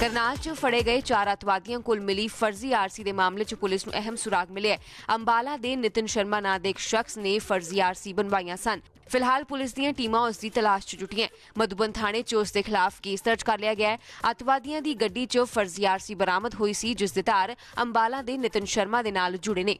ਕਰਨਾਲ 'ਚ ਫੜੇ ਗਏ ਚਾਰ ਅਤਵਾਦੀਆਂ ਕੋਲ ਮਿਲੀ ਫਰਜ਼ੀ ਆਰਸੀ ਦੇ ਮਾਮਲੇ 'ਚ ਪੁਲਿਸ ਨੂੰ ਅਹਿਮ ਸੁਰਾਗ ਮਿਲਿਆ ਹੈ ਅੰਬਾਲਾ ਦੇ ਨਿਤਿਨ ਸ਼ਰਮਾ ਨਾਂ ਦੇ ਇੱਕ ਸ਼ਖਸ ਨੇ ਫਰਜ਼ੀ ਆਰਸੀ ਬਣਵਾਈਆਂ ਸਨ ਫਿਲਹਾਲ ਪੁਲਿਸ ਦੀਆਂ ਟੀਮਾਂ ਉਸ ਦੀ ਤਲਾਸ਼ 'ਚ ਜੁਟੀਆਂ ਮਧੂਬਨ ਥਾਣੇ 'ਚ ਉਸ ਦੇ ਖਿਲਾਫ ਕੇਸ ਦਰਜ ਕਰ ਲਿਆ ਗਿਆ ਹੈ ਅਤਵਾਦੀਆਂ ਦੀ ਗੱਡੀ 'ਚ ਫਰਜ਼ੀ ਆਰਸੀ ਬਰਾਮਦ ਹੋਈ ਸੀ ਜਿਸ ਦੇ ਧਾਰ ਅੰਬਾਲਾ ਦੇ ਨਿਤਿਨ ਸ਼ਰਮਾ ਦੇ ਨਾਲ ਜੁੜੇ ਨੇ